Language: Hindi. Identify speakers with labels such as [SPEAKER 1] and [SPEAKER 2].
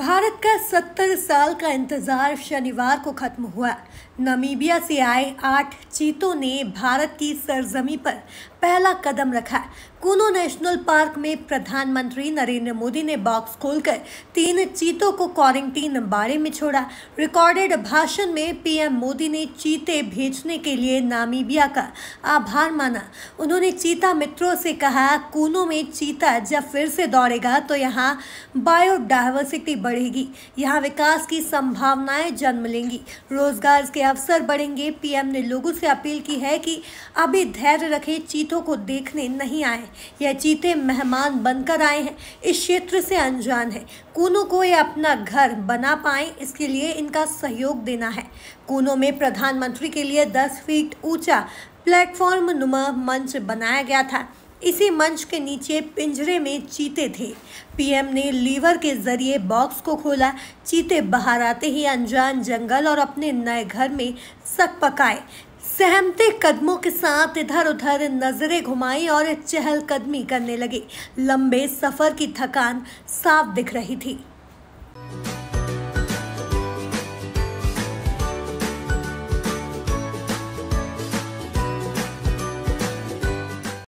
[SPEAKER 1] भारत का सत्तर साल का इंतज़ार शनिवार को ख़त्म हुआ नमीबिया से आए आठ चीतों ने भारत की सरजमी पर पहला कदम रखा कुनो नेशनल पार्क में प्रधानमंत्री नरेंद्र मोदी ने बॉक्स खोलकर तीन चीतों को क्वारंटीन बाड़े में छोड़ा रिकॉर्डेड भाषण में पीएम मोदी ने चीते भेजने के लिए नामीबिया का आभार माना उन्होंने चीता मित्रों से कहा कुनो में चीता जब फिर से दौड़ेगा तो यहाँ बायोडाइवर्सिटी बढ़ेगी यहाँ विकास की संभावनाएं जन्म लेंगी रोजगार के अवसर बढ़ेंगे पीएम ने लोगों से अपील की है कि अभी धैर्य रखें चीतों को देखने नहीं आए यह चीते मेहमान बनकर आए हैं इस क्षेत्र से अनजान है कूनों को ये अपना घर बना पाए इसके लिए इनका सहयोग देना है कूनों में प्रधानमंत्री के लिए दस फीट ऊंचा प्लेटफॉर्म नुमा मंच बनाया गया था इसी मंच के नीचे पिंजरे में चीते थे पीएम ने लीवर के जरिए बॉक्स को खोला चीते बाहर आते ही अनजान जंगल और अपने नए घर में सक पकाए सहमते कदमों के साथ इधर उधर नज़रें घुमाई और चहलकदमी करने लगे लंबे सफ़र की थकान साफ दिख रही थी